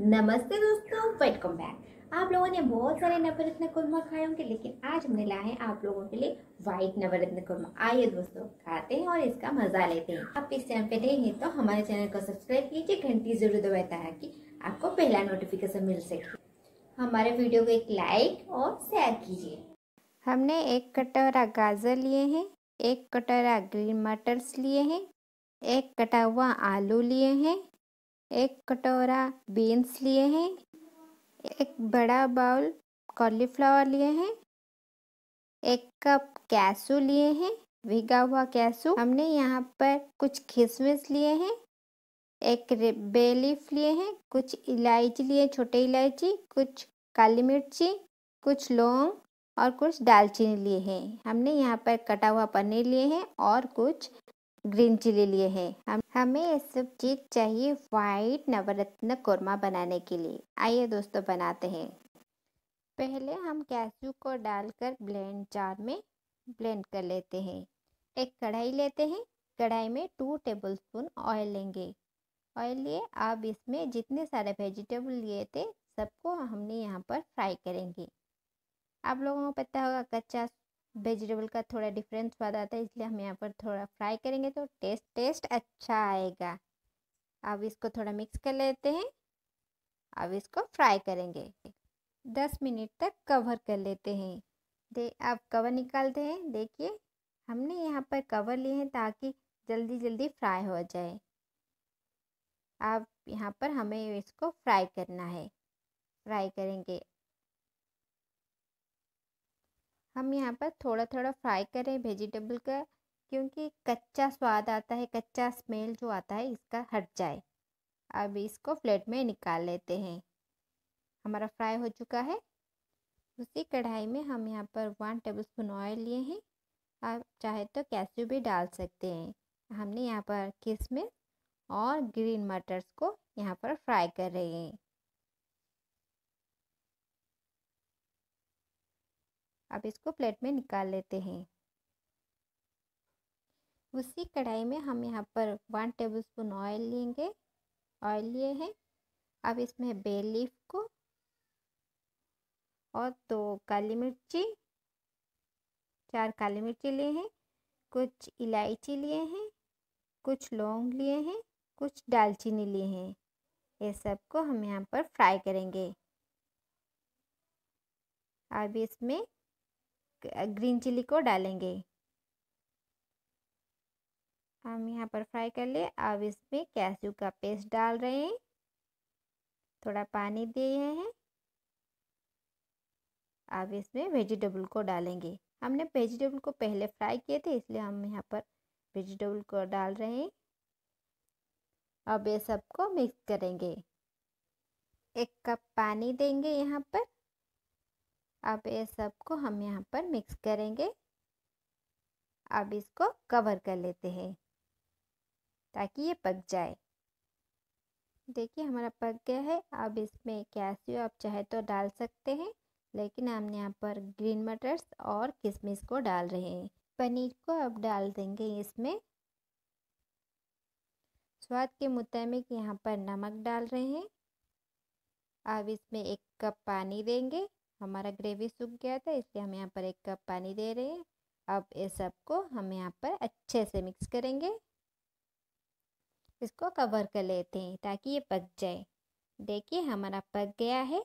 नमस्ते दोस्तों welcome back आप लोगों ने बहुत सारे नवरत्न कुरमा खाए होंगे लेकिन आज हमने लाए हैं आप लोगों के लिए व्हाइट नवरत्न कुरमा आइए दोस्तों खाते हैं और इसका मजा लेते हैं आप इस चैनल पे नए हैं तो हमारे चैनल को सब्सक्राइब कीजिए घंटी जरूर है ताकि आपको पहला नोटिफिकेशन मिल सके हमारे वीडियो को एक लाइक और शेयर कीजिए हमने एक कटोरा गाजर लिए हैं एक कटोरा ग्रीन मटर्स लिए हैं एक कटा हुआ आलू लिए हैं एक कटोरा बीन्स लिए हैं एक बड़ा बाउल कॉलीफ्लावर लिए हैं एक कप कैसू लिए हैं भिगा हुआ कैसू हमने यहाँ पर कुछ किशमिश लिए हैं एक बेलीफ लिए हैं कुछ इलायची लिए छोटे इलायची कुछ काली मिर्ची कुछ लौंग और कुछ दालचीनी लिए हैं हमने यहाँ पर कटा हुआ पनीर लिए हैं और कुछ ग्रीन चिली लिए हैं हम हमें ये सब चीज़ चाहिए वाइट नवरत्न कोरमा बनाने के लिए आइए दोस्तों बनाते हैं पहले हम कैसू को डालकर ब्लेंड जार में ब्लेंड कर लेते हैं एक कढ़ाई लेते हैं कढ़ाई में टू टेबल स्पून ऑयल लेंगे ऑयल लिए अब इसमें जितने सारे वेजिटेबल लिए थे सबको हमने यहाँ पर फ्राई करेंगे आप लोगों को पता होगा कच्चा वेजिटेबल का थोड़ा डिफरेंट स्वाद आता है इसलिए हम यहाँ पर थोड़ा फ्राई करेंगे तो टेस्ट टेस्ट अच्छा आएगा अब इसको थोड़ा मिक्स कर लेते हैं अब इसको फ्राई करेंगे दस मिनट तक कवर कर लेते हैं दे अब कवर निकालते हैं देखिए हमने यहाँ पर कवर लिए हैं ताकि जल्दी जल्दी फ्राई हो जाए अब यहाँ पर हमें इसको फ्राई करना है फ्राई करेंगे हम यहाँ पर थोड़ा थोड़ा फ्राई करें वेजिटेबल का क्योंकि कच्चा स्वाद आता है कच्चा स्मेल जो आता है इसका हट जाए अब इसको प्लेट में निकाल लेते हैं हमारा फ्राई हो चुका है उसी कढ़ाई में हम यहाँ पर वन टेबल स्पून ऑयल लिए हैं आप चाहे तो कैसे भी डाल सकते हैं हमने यहाँ पर किशमिश और ग्रीन मटर्स को यहाँ पर फ्राई कर रहे हैं अब इसको प्लेट में निकाल लेते हैं उसी कढ़ाई में हम यहाँ पर वन टेबल स्पून ऑयल लेंगे ऑयल लिए हैं अब इसमें बे लीफ को और दो काली मिर्ची चार काली मिर्ची लिए हैं कुछ इलायची लिए हैं कुछ लौंग लिए हैं कुछ दालचीनी लिए हैं ये सब को हम यहाँ पर फ्राई करेंगे अब इसमें ग्रीन चिली को डालेंगे हम यहाँ पर फ्राई कर ले अब इसमें कैस्यू का पेस्ट डाल रहे हैं थोड़ा पानी दिए हैं अब इसमें वेजिटेबल को डालेंगे हमने वेजिटेबल को पहले फ्राई किए थे इसलिए हम यहाँ पर वेजिटेबल को डाल रहे हैं अब ये सबको मिक्स करेंगे एक कप पानी देंगे यहाँ पर अब ये सब को हम यहाँ पर मिक्स करेंगे अब इसको कवर कर लेते हैं ताकि ये पक जाए देखिए हमारा पक गया है अब इसमें कैसियो आप चाहे तो डाल सकते हैं लेकिन हम यहाँ पर ग्रीन मटर्स और किशमिश को डाल रहे हैं पनीर को अब डाल देंगे इसमें स्वाद के मुताबिक यहाँ पर नमक डाल रहे हैं अब इसमें एक कप पानी देंगे हमारा ग्रेवी सूख गया था इसलिए हम यहाँ पर एक कप पानी दे रहे हैं अब ये सब को हम यहाँ पर अच्छे से मिक्स करेंगे इसको कवर कर लेते हैं ताकि ये पक जाए देखिए हमारा पक गया है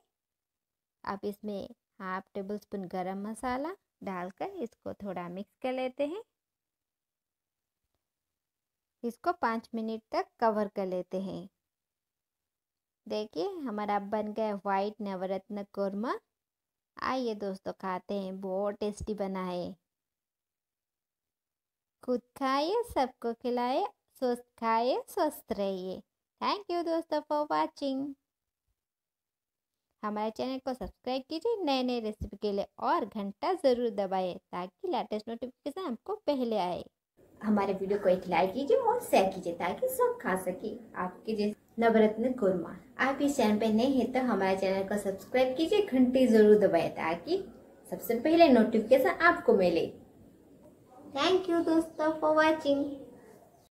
अब इसमें हाफ टेबल स्पून गर्म मसाला डालकर इसको थोड़ा मिक्स कर लेते हैं इसको पाँच मिनट तक कवर कर लेते हैं देखिए हमारा बन गया वाइट नवरत्न कौरमा आइए दोस्तों खाते हैं बहुत टेस्टी बना है खुद खाइए सबको खिलाए स्वस्थ खाइए स्वस्थ रहिए थैंक यू दोस्तों फॉर वाचिंग हमारे चैनल को सब्सक्राइब कीजिए नए नए रेसिपी के लिए और घंटा ज़रूर दबाएं ताकि लेटेस्ट नोटिफिकेशन आपको पहले आए हमारे वीडियो को एक लाइक कीजिए और शेयर कीजिए ताकि सब खा सके आपके जैसे नवरत्न कोरमा आप इस चैनल पर नए हैं तो हमारे चैनल को सब्सक्राइब कीजिए घंटी जरूर दबाए ताकि सबसे पहले नोटिफिकेशन आपको मिले थैंक यू दोस्तों फॉर वॉचिंग